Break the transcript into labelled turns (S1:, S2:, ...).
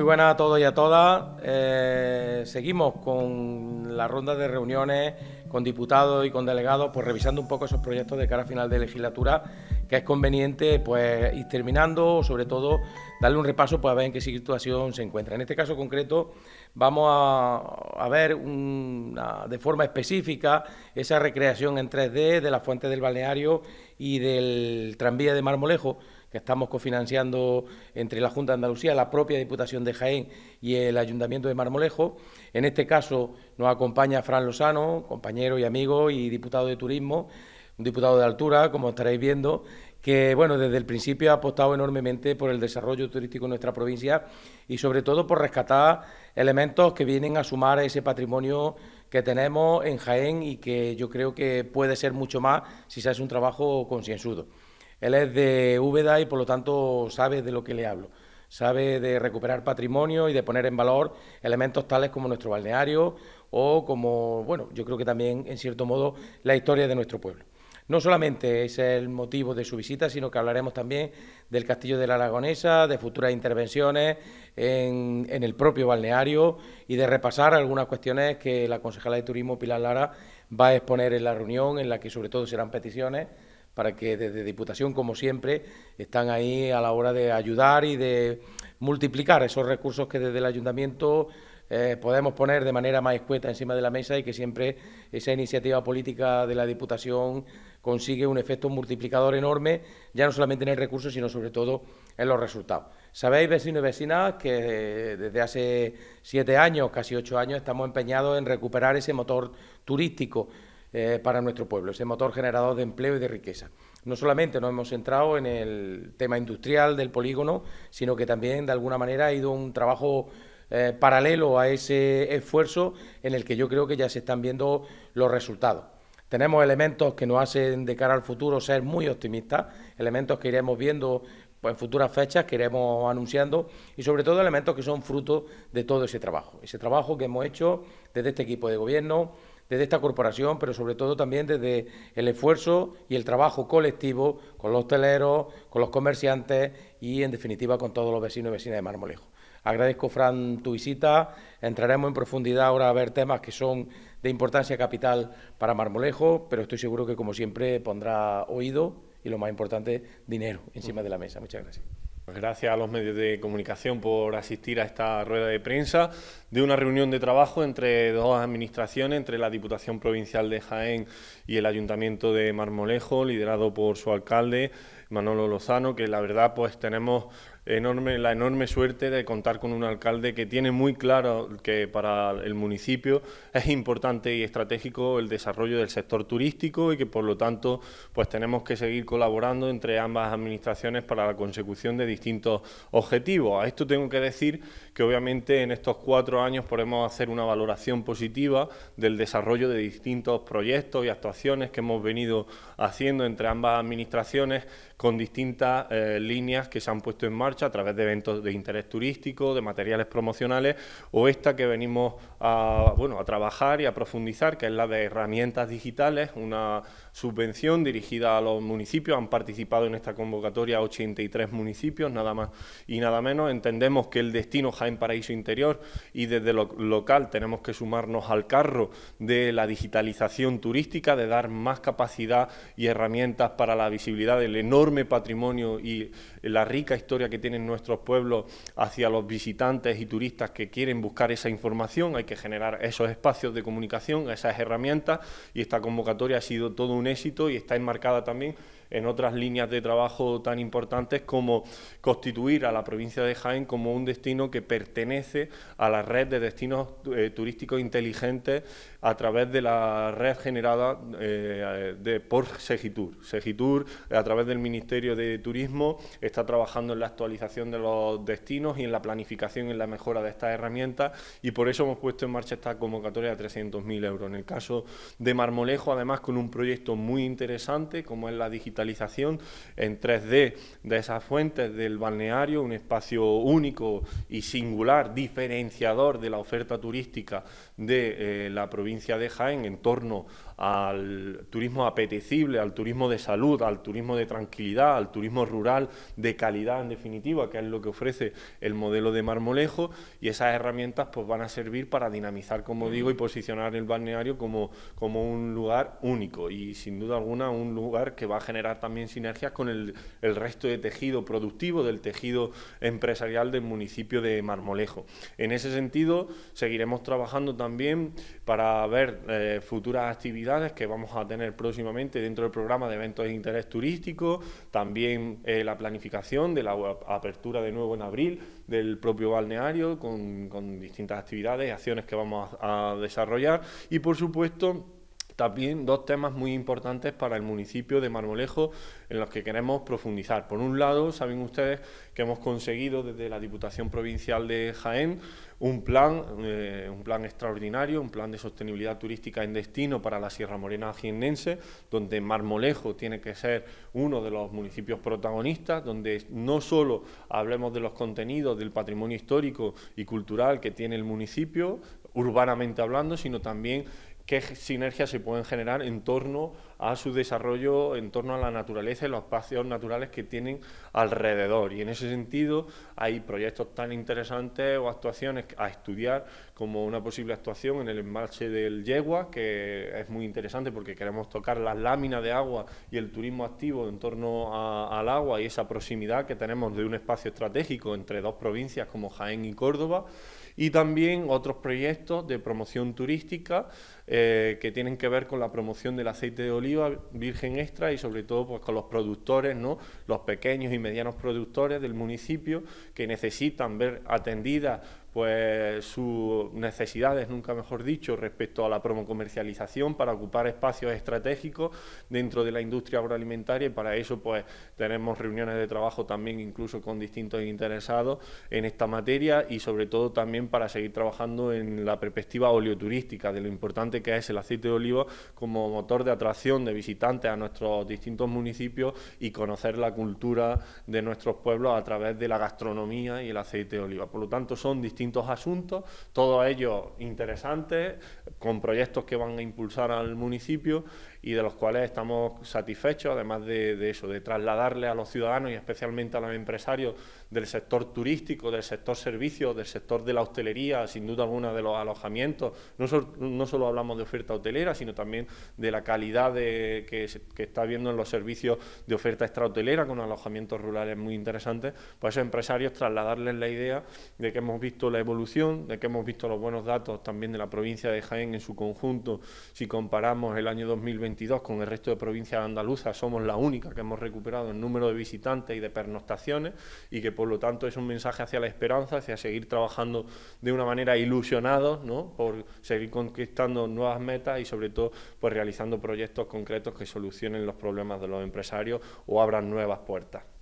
S1: Muy buenas a todos y a todas. Eh, seguimos con la ronda de reuniones con diputados y con delegados, pues revisando un poco esos proyectos de cara a final de legislatura, que es conveniente pues ir terminando, o sobre todo darle un repaso para pues, ver en qué situación se encuentra. En este caso concreto vamos a, ver de forma específica esa recreación en 3D de la fuente del balneario y del tranvía de Marmolejo que estamos cofinanciando entre la Junta de Andalucía, la propia Diputación de Jaén y el Ayuntamiento de Marmolejo. En este caso nos acompaña Fran Lozano, compañero y amigo y diputado de Turismo, un diputado de altura, como estaréis viendo, que bueno, desde el principio ha apostado enormemente por el desarrollo turístico en nuestra provincia y sobre todo por rescatar elementos que vienen a sumar a ese patrimonio que tenemos en Jaén y que yo creo que puede ser mucho más si se hace un trabajo concienzudo. Él es de Úbeda y por lo tanto sabe de lo que le hablo. Sabe de recuperar patrimonio y de poner en valor elementos tales como nuestro balneario o como, bueno, yo creo que también en cierto modo la historia de nuestro pueblo. No solamente es el motivo de su visita, sino que hablaremos también del Castillo de la Aragonesa, de futuras intervenciones en, el propio balneario y de repasar algunas cuestiones que la concejala de Turismo, Pilar Lara, va a exponer en la reunión, en la que sobre todo serán peticiones para que desde Diputación, como siempre, están ahí a la hora de ayudar y de multiplicar esos recursos que desde el Ayuntamiento eh, podemos poner de manera más escueta encima de la mesa y que siempre esa iniciativa política de la Diputación consigue un efecto multiplicador enorme, ya no solamente en el recurso, sino sobre todo en los resultados. Sabéis, vecinos y vecinas, que eh, desde hace siete años, casi ocho años, estamos empeñados en recuperar ese motor turístico. Eh, para nuestro pueblo, ese motor generador de empleo y de riqueza. No solamente nos hemos centrado en el tema industrial del polígono, sino que también de alguna manera ha ido un trabajo eh, paralelo a ese esfuerzo en el que yo creo que ya se están viendo los resultados. Tenemos elementos que nos hacen de cara al futuro ser muy optimistas, elementos que iremos viendo en futuras fechas, que iremos anunciando, y sobre todo elementos que son fruto de todo ese trabajo, ese trabajo que hemos hecho desde este equipo de gobierno, desde esta corporación, pero sobre todo también desde el esfuerzo y el trabajo colectivo con los hoteleros, con los comerciantes y, en definitiva, con todos los vecinos y vecinas de Marmolejo. Agradezco, Fran, tu visita. Entraremos en profundidad ahora a ver temas que son de importancia capital para Marmolejo, pero estoy seguro que, como siempre, pondrá oído y, lo más importante, dinero encima de la mesa. Muchas gracias. Pues, gracias a los medios de comunicación por asistir
S2: a esta rueda de prensa de una reunión de trabajo entre dos administraciones, entre la Diputación Provincial de Jaén y el Ayuntamiento de Marmolejo, liderado por su alcalde, Manolo Lozano, que la verdad pues tenemos enorme, la enorme suerte de contar con un alcalde que tiene muy claro que para el municipio es importante y estratégico el desarrollo del sector turístico y que por lo tanto pues tenemos que seguir colaborando entre ambas administraciones para la consecución de distintos objetivos. A esto tengo que decir que obviamente en estos cuatro años podemos hacer una valoración positiva del desarrollo de distintos proyectos y actuaciones que hemos venido haciendo entre ambas administraciones con distintas eh, líneas que se han puesto en marcha a través de eventos de interés turístico, de materiales promocionales o esta que venimos a, bueno, a trabajar y a profundizar, que es la de herramientas digitales, una subvención dirigida a los municipios. Han participado en esta convocatoria 83 municipios, nada más y nada menos. Entendemos que el destino Jaén Paraíso Interior y desde lo local tenemos que sumarnos al carro de la digitalización turística, de dar más capacidad y herramientas para la visibilidad del enorme enorme patrimonio y la rica historia que tienen nuestros pueblos hacia los visitantes y turistas que quieren buscar esa información. Hay que generar esos espacios de comunicación, esas herramientas y esta convocatoria ha sido todo un éxito y está enmarcada también en otras líneas de trabajo tan importantes como constituir a la provincia de Jaén como un destino que pertenece a la red de destinos eh, turísticos inteligentes a través de la red generada eh, de, por Segitur. Segitur, a través del Ministerio de Turismo, está trabajando en la actualización de los destinos y en la planificación y en la mejora de estas herramientas y por eso hemos puesto en marcha esta convocatoria de 300.000 euros. En el caso de Marmolejo, además, con un proyecto muy interesante como es la digital en 3D de esas fuentes del balneario, un espacio único y singular, diferenciador de la oferta turística de eh, la provincia de Jaén en torno al turismo apetecible, al turismo de salud, al turismo de tranquilidad, al turismo rural de calidad en definitiva, que es lo que ofrece el modelo de Marmolejo y esas herramientas pues van a servir para dinamizar, como digo, y posicionar el balneario como, como un lugar único y sin duda alguna un lugar que va a generar también sinergias con el, resto de tejido productivo, del tejido empresarial del municipio de Marmolejo. En ese sentido, seguiremos trabajando también para ver eh, futuras actividades que vamos a tener próximamente dentro del programa de eventos de interés turístico, también eh, la planificación de la apertura de nuevo en abril del propio balneario con, distintas actividades y acciones que vamos a desarrollar y por supuesto también dos temas muy importantes para el municipio de Marmolejo en los que queremos profundizar. Por un lado, saben ustedes que hemos conseguido desde la Diputación Provincial de Jaén un plan, eh, un plan extraordinario, un plan de sostenibilidad turística en destino para la Sierra Morena jiennense, donde Marmolejo tiene que ser uno de los municipios protagonistas, donde no solo hablemos de los contenidos del patrimonio histórico y cultural que tiene el municipio, urbanamente hablando, sino también qué sinergias se pueden generar en torno a su desarrollo, en torno a la naturaleza y los espacios naturales que tienen alrededor. Y en ese sentido hay proyectos tan interesantes o actuaciones a estudiar como una posible actuación en el embalse del Yegua, que es muy interesante porque queremos tocar las láminas de agua y el turismo activo en torno al agua y esa proximidad que tenemos de un espacio estratégico entre dos provincias como Jaén y Córdoba y también otros proyectos de promoción turística eh, que tienen que ver con la promoción del aceite de oliva virgen extra y sobre todo pues, con los productores, ¿no? los pequeños y medianos productores del municipio que necesitan ver atendidas pues sus necesidades, nunca mejor dicho, respecto a la comercialización para ocupar espacios estratégicos dentro de la industria agroalimentaria y para eso pues tenemos reuniones de trabajo también incluso con distintos interesados en esta materia y sobre todo también para seguir trabajando en la perspectiva oleoturística de lo importante que es el aceite de oliva como motor de atracción de visitantes a nuestros distintos municipios y conocer la cultura de nuestros pueblos a través de la gastronomía y el aceite de oliva. Por lo tanto, son distintos distintos asuntos, todos ellos interesantes, con proyectos que van a impulsar al municipio y de los cuales estamos satisfechos, además de, de eso, de trasladarle a los ciudadanos y especialmente a los empresarios del sector turístico, del sector servicios, del sector de la hostelería, sin duda alguna de los alojamientos. No, solo hablamos de oferta hotelera, sino también de la calidad que, está habiendo en los servicios de oferta extrahotelera, con alojamientos rurales muy interesantes. para pues esos empresarios trasladarles la idea de que hemos visto la evolución, de que hemos visto los buenos datos también de la provincia de Jaén en su conjunto. Si comparamos el año 2022 con el resto de provincias andaluzas, somos la única que hemos recuperado el número de visitantes y de pernoctaciones y que por lo tanto es un mensaje hacia la esperanza, hacia seguir trabajando de una manera ilusionado, ¿no? por seguir conquistando nuevas metas y sobre todo pues realizando proyectos concretos que solucionen los problemas de los empresarios o abran nuevas puertas.